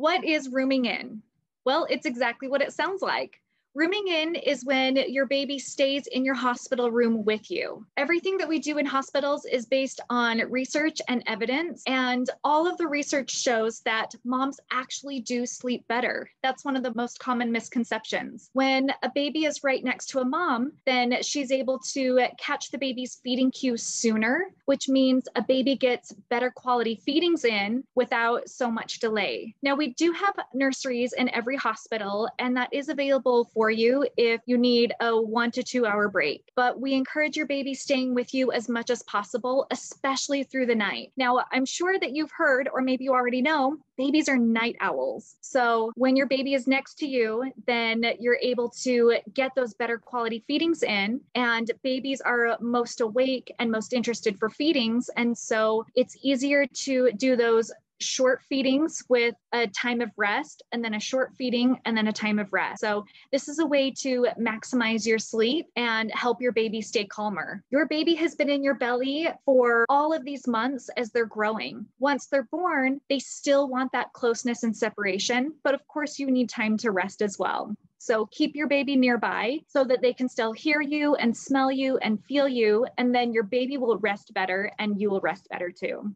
What is rooming in? Well, it's exactly what it sounds like. Rooming in is when your baby stays in your hospital room with you. Everything that we do in hospitals is based on research and evidence, and all of the research shows that moms actually do sleep better. That's one of the most common misconceptions. When a baby is right next to a mom, then she's able to catch the baby's feeding cue sooner, which means a baby gets better quality feedings in without so much delay. Now, we do have nurseries in every hospital, and that is available for for you if you need a one to two hour break. But we encourage your baby staying with you as much as possible, especially through the night. Now, I'm sure that you've heard, or maybe you already know, babies are night owls. So when your baby is next to you, then you're able to get those better quality feedings in. And babies are most awake and most interested for feedings. And so it's easier to do those short feedings with a time of rest and then a short feeding and then a time of rest. So, this is a way to maximize your sleep and help your baby stay calmer. Your baby has been in your belly for all of these months as they're growing. Once they're born, they still want that closeness and separation, but of course, you need time to rest as well. So keep your baby nearby so that they can still hear you and smell you and feel you. And then your baby will rest better and you will rest better too.